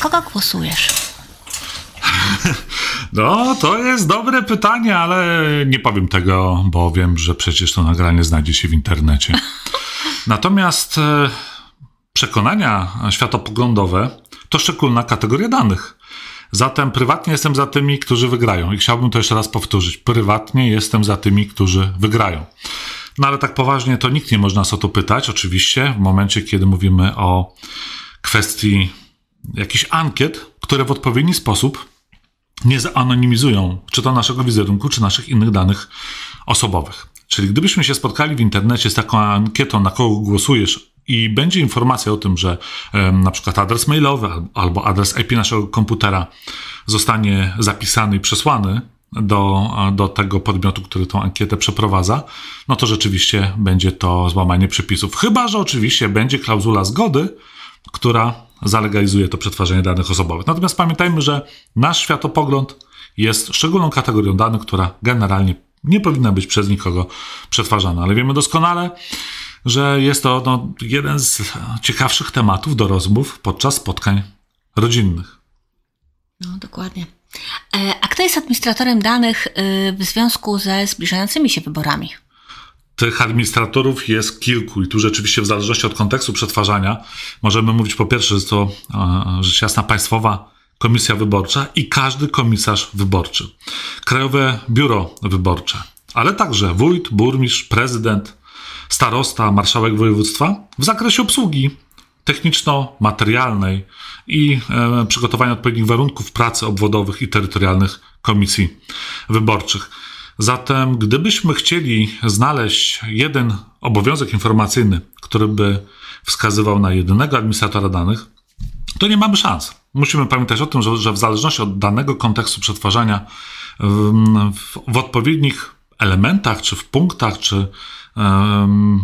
kogo głosujesz? No, to jest dobre pytanie, ale nie powiem tego, bo wiem, że przecież to nagranie znajdzie się w internecie. Natomiast e, przekonania światopoglądowe to szczególna kategoria danych. Zatem prywatnie jestem za tymi, którzy wygrają. I chciałbym to jeszcze raz powtórzyć. Prywatnie jestem za tymi, którzy wygrają. No ale tak poważnie to nikt nie można o to pytać, oczywiście, w momencie, kiedy mówimy o kwestii jakichś ankiet, które w odpowiedni sposób nie zanonimizują czy to naszego wizerunku, czy naszych innych danych osobowych. Czyli gdybyśmy się spotkali w internecie z taką ankietą, na kogo głosujesz, i będzie informacja o tym, że um, na przykład adres mailowy albo adres IP naszego komputera zostanie zapisany i przesłany do, do tego podmiotu, który tą ankietę przeprowadza, no to rzeczywiście będzie to złamanie przepisów. Chyba, że oczywiście będzie klauzula zgody, która zalegalizuje to przetwarzanie danych osobowych. Natomiast pamiętajmy, że nasz światopogląd jest szczególną kategorią danych, która generalnie nie powinna być przez nikogo przetwarzana, ale wiemy doskonale, że jest to no, jeden z ciekawszych tematów do rozmów podczas spotkań rodzinnych. No, dokładnie. E, a kto jest administratorem danych y, w związku ze zbliżającymi się wyborami? tych administratorów jest kilku i tu rzeczywiście w zależności od kontekstu przetwarzania możemy mówić po pierwsze, że to e, e, rzecz jasna Państwowa Komisja Wyborcza i każdy komisarz wyborczy. Krajowe Biuro Wyborcze, ale także wójt, burmistrz, prezydent, starosta, marszałek województwa w zakresie obsługi techniczno-materialnej i e, przygotowania odpowiednich warunków pracy obwodowych i terytorialnych komisji wyborczych. Zatem, gdybyśmy chcieli znaleźć jeden obowiązek informacyjny, który by wskazywał na jedynego administratora danych, to nie mamy szans. Musimy pamiętać o tym, że, że w zależności od danego kontekstu przetwarzania, w, w odpowiednich elementach, czy w punktach, czy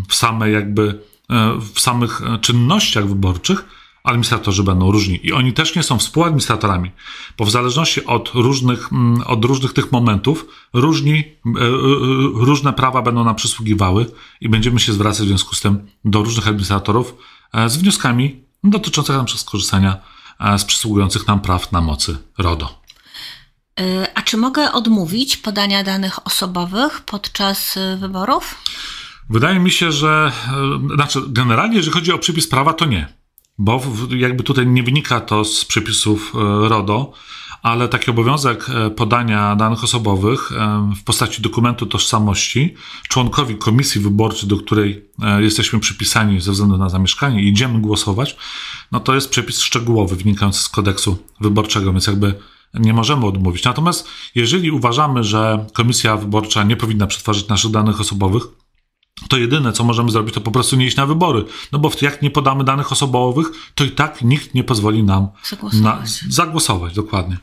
w samej jakby e, w samych e, czynnościach wyborczych, administratorzy będą różni i oni też nie są współadministratorami, bo w zależności od różnych, mm, od różnych tych momentów różni, e, e, różne prawa będą nam przysługiwały i będziemy się zwracać w związku z tym do różnych administratorów e, z wnioskami dotyczącymi nam skorzystania z przysługujących nam praw na mocy RODO. A czy mogę odmówić podania danych osobowych podczas wyborów? Wydaje mi się, że znaczy generalnie, jeżeli chodzi o przypis prawa, to nie bo jakby tutaj nie wynika to z przepisów e, RODO, ale taki obowiązek e, podania danych osobowych e, w postaci dokumentu tożsamości członkowi komisji wyborczej, do której jesteśmy przypisani ze względu na zamieszkanie i idziemy głosować, no to jest przepis szczegółowy wynikający z kodeksu wyborczego, więc jakby nie możemy odmówić. Natomiast jeżeli uważamy, że komisja wyborcza nie powinna przetwarzać naszych danych osobowych, to jedyne, co możemy zrobić, to po prostu nie iść na wybory. No bo jak nie podamy danych osobowych, to i tak nikt nie pozwoli nam zagłosować. Na, zagłosować, dokładnie.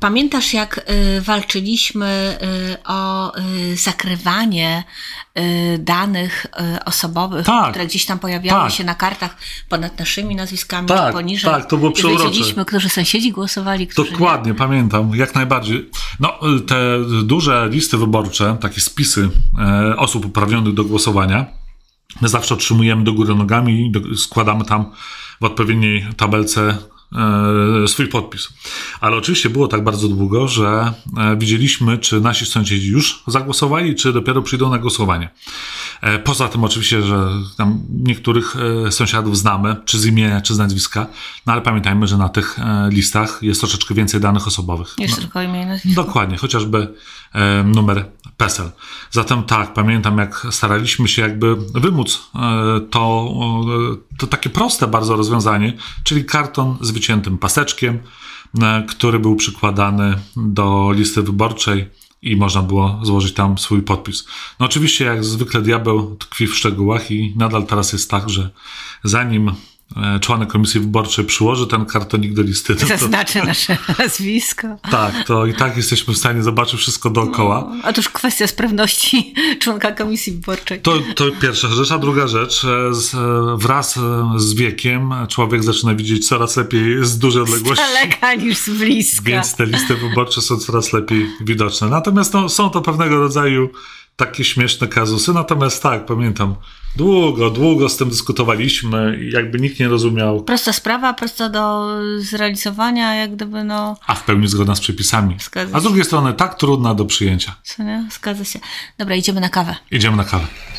Pamiętasz, jak y, walczyliśmy y, o y, zakrywanie danych osobowych, tak, które gdzieś tam pojawiały tak. się na kartach ponad naszymi nazwiskami, tak, poniżej. Tak, to było przeurocze. Wiedzieliśmy, którzy sąsiedzi głosowali, którzy Dokładnie, nie. pamiętam, jak najbardziej. No, te duże listy wyborcze, takie spisy e, osób uprawnionych do głosowania, my zawsze otrzymujemy do góry nogami, i składamy tam w odpowiedniej tabelce E, swój podpis. Ale oczywiście było tak bardzo długo, że e, widzieliśmy, czy nasi sąsiedzi już zagłosowali, czy dopiero przyjdą na głosowanie. E, poza tym oczywiście, że niektórych e, sąsiadów znamy, czy z imienia, czy z nazwiska, no ale pamiętajmy, że na tych e, listach jest troszeczkę więcej danych osobowych. Jest no, tylko imię i nazwisko. Dokładnie, chociażby numer PESEL. Zatem tak, pamiętam jak staraliśmy się jakby wymóc to, to takie proste bardzo rozwiązanie, czyli karton z wyciętym paseczkiem, który był przykładany do listy wyborczej i można było złożyć tam swój podpis. No oczywiście, jak zwykle, diabeł tkwi w szczegółach i nadal teraz jest tak, że zanim E, członek komisji wyborczej przyłoży ten kartonik do listy. To, Zaznaczy to... nasze nazwisko. Tak, to i tak jesteśmy w stanie zobaczyć wszystko dookoła. No, to otóż kwestia sprawności członka komisji wyborczej. To, to pierwsza rzecz. A druga rzecz, e, z, e, wraz z wiekiem człowiek zaczyna widzieć coraz lepiej z dużej odległości. Z daleka niż z bliska. Więc te listy wyborcze są coraz lepiej widoczne. Natomiast no, są to pewnego rodzaju takie śmieszne kazusy. Natomiast tak, pamiętam, długo, długo z tym dyskutowaliśmy i jakby nikt nie rozumiał. Prosta sprawa, prosta do zrealizowania, jak gdyby no... A w pełni zgodna z przepisami. Zgadza A z drugiej strony tak trudna do przyjęcia. Co nie? Zgadza się. Dobra, idziemy na kawę. Idziemy na kawę.